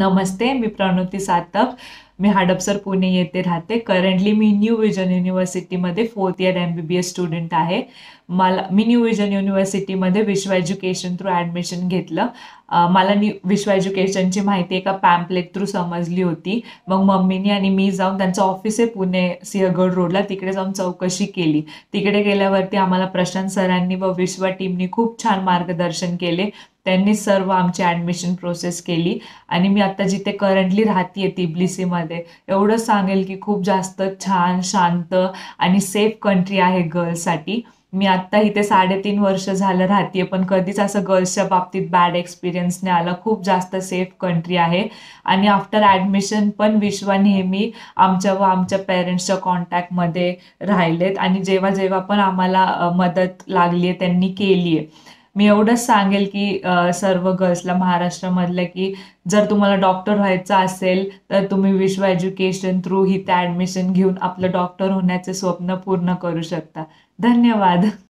नमस्ते मी प्रणुती सातप मी हाडपसर पुणे येथे राहते करंटली मी न्यू विजन युनिव्हर्सिटीमध्ये fourth year M B B S student आहे मला मी न्यू विजन युनिव्हर्सिटीमध्ये विश्व एज्युकेशन थ्रू ॲडमिशन घेतलं मला न्यू विश्व एज्युकेशनची माहिती एका पॅम्पलेट थ्रू समजली होती मग मम्मीनी आणि मी जाऊन त्यांचं ऑफिस आहे पुणे सिंहगड रोडला तिकडे जाऊन चौकशी केली तिकडे गेल्यावरती आम्हाला प्रशांत सरांनी व विश्व टीमनी खूप छान मार्गदर्शन केले त्यांनी सर्व आमची ॲडमिशन प्रोसेस केली आणि मी आता जिथे करंटली राहते तिबलिसीमध्ये एवढं सांगेल की खूप जास्त छान शांत आणि सेफ कंट्री आहे गर्ल्ससाठी मी आत्ता इथे साडेतीन वर्ष झालं राहते पण कधीच असं गर्ल्सच्या बाबतीत बॅड एक्सपिरियन्स नाही आला खूप जास्त सेफ कंट्री आहे आणि आफ्टर ॲडमिशन पण विश्व नेहमी आमच्या व आमच्या पेरेंट्सच्या कॉन्टॅक्टमध्ये राहिलेत आणि जेव्हा जेव्हा पण आम्हाला मदत लागली आहे त्यांनी केली आहे मी एवढंच सांगेल की सर्व गर्ल्सला महाराष्ट्रामधल्या की जर तुम्हाला डॉक्टर व्हायचं असेल तर तुम्ही विश्व एज्युकेशन थ्रू ही त्या ॲडमिशन घेऊन आपलं डॉक्टर होण्याचे स्वप्न पूर्ण करू शकता धन्यवाद